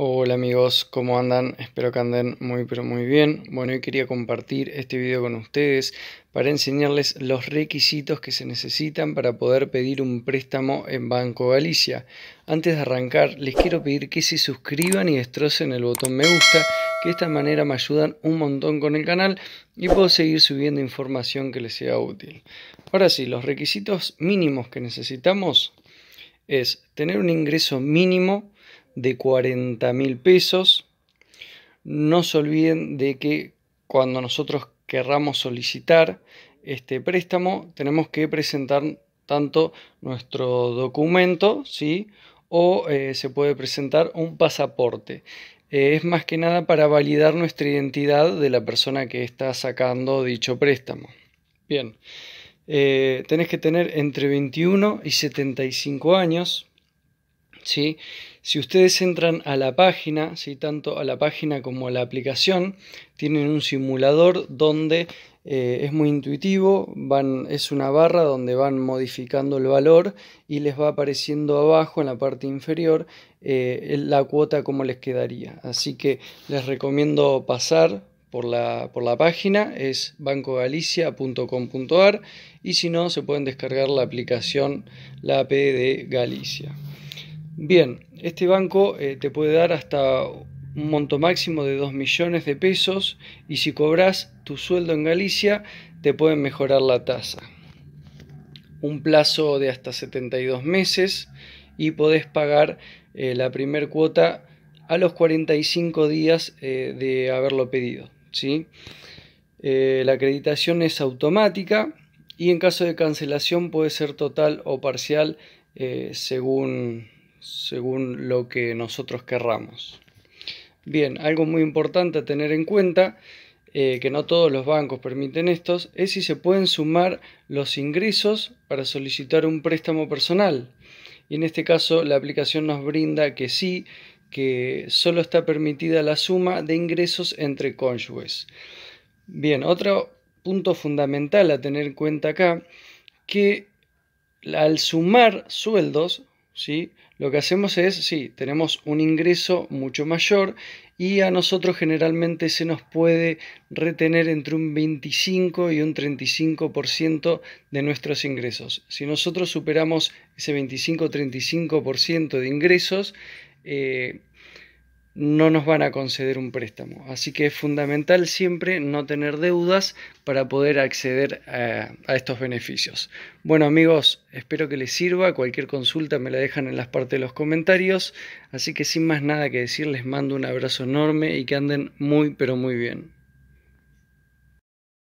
Hola amigos, ¿cómo andan? Espero que anden muy pero muy bien. Bueno, hoy quería compartir este video con ustedes para enseñarles los requisitos que se necesitan para poder pedir un préstamo en Banco Galicia. Antes de arrancar, les quiero pedir que se suscriban y destrocen el botón me gusta, que de esta manera me ayudan un montón con el canal y puedo seguir subiendo información que les sea útil. Ahora sí, los requisitos mínimos que necesitamos es tener un ingreso mínimo de 40 mil pesos. No se olviden de que cuando nosotros querramos solicitar este préstamo, tenemos que presentar tanto nuestro documento, ¿sí? o eh, se puede presentar un pasaporte. Eh, es más que nada para validar nuestra identidad de la persona que está sacando dicho préstamo. Bien, eh, tenés que tener entre 21 y 75 años, si ustedes entran a la página, tanto a la página como a la aplicación, tienen un simulador donde eh, es muy intuitivo, es una barra donde van modificando el valor y les va apareciendo abajo en la parte inferior eh, la cuota como les quedaría. Así que les recomiendo pasar por la, por la página, es bancogalicia.com.ar y si no se pueden descargar la aplicación, la AP e de Galicia. Bien, este banco eh, te puede dar hasta un monto máximo de 2 millones de pesos y si cobras tu sueldo en Galicia te pueden mejorar la tasa. Un plazo de hasta 72 meses y podés pagar eh, la primer cuota a los 45 días eh, de haberlo pedido. ¿sí? la acreditación es automática y en caso de cancelación puede ser total o parcial según según lo que nosotros querramos. Bien, algo muy importante a tener en cuenta, eh, que no todos los bancos permiten estos, es si se pueden sumar los ingresos para solicitar un préstamo personal. Y en este caso la aplicación nos brinda que sí, que solo está permitida la suma de ingresos entre cónyuges. Bien, otro punto fundamental a tener en cuenta acá, que al sumar sueldos ¿sí? Lo que hacemos es, sí, tenemos un ingreso mucho mayor y a nosotros generalmente se nos puede retener entre un 25 y un 35% de nuestros ingresos. Si nosotros superamos ese 25-35% de ingresos, eh, no nos van a conceder un préstamo. Así que es fundamental siempre no tener deudas para poder acceder a, estos beneficios. Bueno amigos, espero que les sirva. Cualquier consulta me la dejan en las partes de los comentarios. Así que sin más nada que decir, les mando un abrazo enorme y que anden muy pero muy bien.